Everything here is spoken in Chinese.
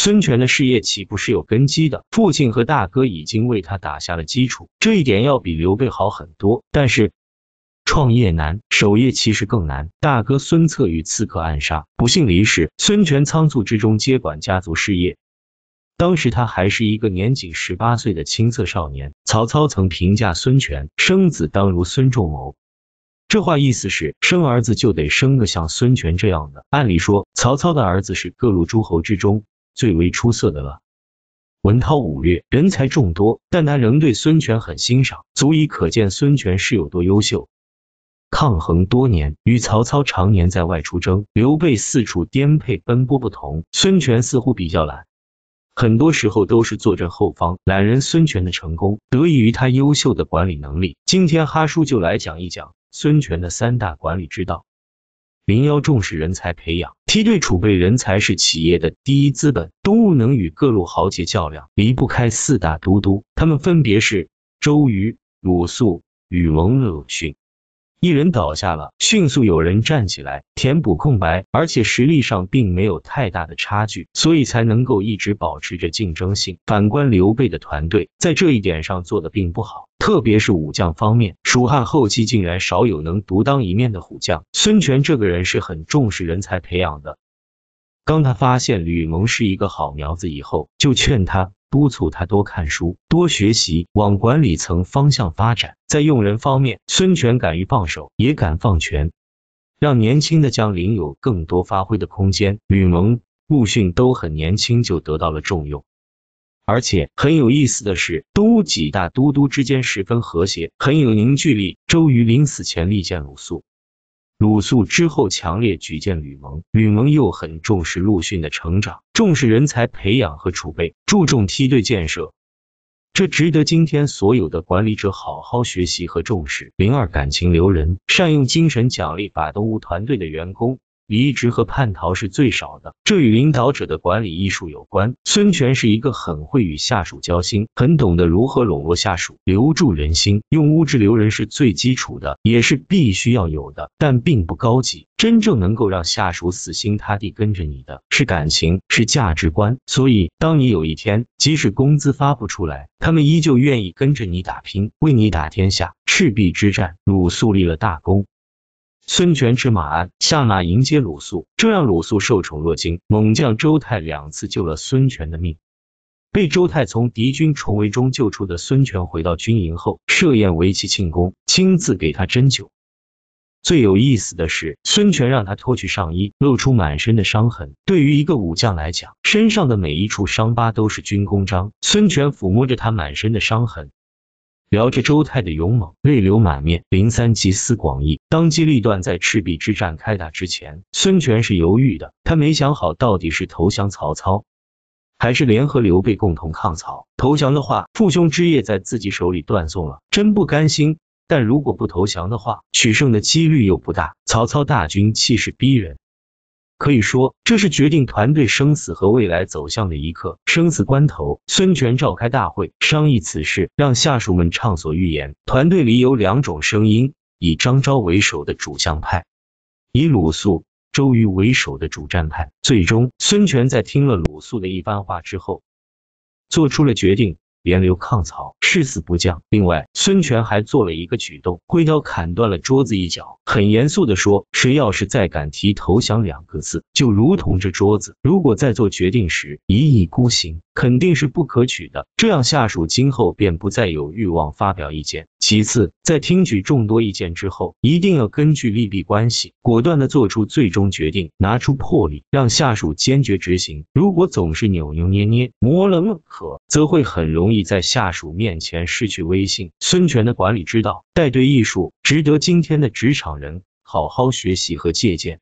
孙权的事业岂不是有根基的？父亲和大哥已经为他打下了基础，这一点要比刘备好很多。但是创业难，守业其实更难。大哥孙策与刺客暗杀，不幸离世。孙权仓促之中接管家族事业，当时他还是一个年仅十八岁的青涩少年。曹操曾评价孙权：生子当如孙仲谋。这话意思是，生儿子就得生个像孙权这样的。按理说，曹操的儿子是各路诸侯之中。最为出色的了，文韬武略，人才众多，但他仍对孙权很欣赏，足以可见孙权是有多优秀。抗衡多年，与曹操常年在外出征，刘备四处颠沛奔波不同，孙权似乎比较懒，很多时候都是坐镇后方。懒人孙权的成功，得益于他优秀的管理能力。今天哈叔就来讲一讲孙权的三大管理之道。零幺重视人才培养，梯队储备人才是企业的第一资本。东吴能与各路豪杰较量，离不开四大都督，他们分别是周瑜、鲁肃、吕蒙、鲁迅。一人倒下了，迅速有人站起来填补空白，而且实力上并没有太大的差距，所以才能够一直保持着竞争性。反观刘备的团队，在这一点上做的并不好。特别是武将方面，蜀汉后期竟然少有能独当一面的虎将。孙权这个人是很重视人才培养的，当他发现吕蒙是一个好苗子以后，就劝他，督促他多看书，多学习，往管理层方向发展。在用人方面，孙权敢于放手，也敢放权，让年轻的将领有更多发挥的空间。吕蒙、陆逊都很年轻就得到了重用。而且很有意思的是，东吴几大都督之间十分和谐，很有凝聚力。周瑜临死前力荐鲁肃，鲁肃之后强烈举荐吕蒙，吕蒙又很重视陆逊的成长，重视人才培养和储备，注重梯队建设，这值得今天所有的管理者好好学习和重视。零二感情留人，善用精神奖励，把东吴团队的员工。离职和叛逃是最少的，这与领导者的管理艺术有关。孙权是一个很会与下属交心，很懂得如何笼络下属、留住人心，用物质留人是最基础的，也是必须要有的，但并不高级。真正能够让下属死心塌地跟着你的，是感情，是价值观。所以，当你有一天即使工资发不出来，他们依旧愿意跟着你打拼，为你打天下。赤壁之战，鲁肃立了大功。孙权骑马鞍下马迎接鲁肃，这让鲁肃受宠若惊。猛将周泰两次救了孙权的命，被周泰从敌军重围中救出的孙权回到军营后，设宴为其庆功，亲自给他斟酒。最有意思的是，孙权让他脱去上衣，露出满身的伤痕。对于一个武将来讲，身上的每一处伤疤都是军功章。孙权抚摸着他满身的伤痕。聊着周泰的勇猛，泪流满面。林三集思广益，当机立断，在赤壁之战开打之前，孙权是犹豫的，他没想好到底是投降曹操，还是联合刘备共同抗曹。投降的话，父兄之业在自己手里断送了，真不甘心；但如果不投降的话，取胜的几率又不大，曹操大军气势逼人。可以说，这是决定团队生死和未来走向的一刻，生死关头。孙权召开大会，商议此事，让下属们畅所欲言。团队里有两种声音：以张昭为首的主将派，以鲁肃、周瑜为首的主战派。最终，孙权在听了鲁肃的一番话之后，做出了决定。源流抗曹，誓死不降。另外，孙权还做了一个举动，挥刀砍断了桌子一角，很严肃地说：“谁要是再敢提投降两个字，就如同这桌子。如果在做决定时一意孤行。”肯定是不可取的，这样下属今后便不再有欲望发表意见。其次，在听取众多意见之后，一定要根据利弊关系，果断的做出最终决定，拿出魄力，让下属坚决执行。如果总是扭扭捏捏，磨磨合，则会很容易在下属面前失去威信。孙权的管理之道、带队艺术，值得今天的职场人好好学习和借鉴。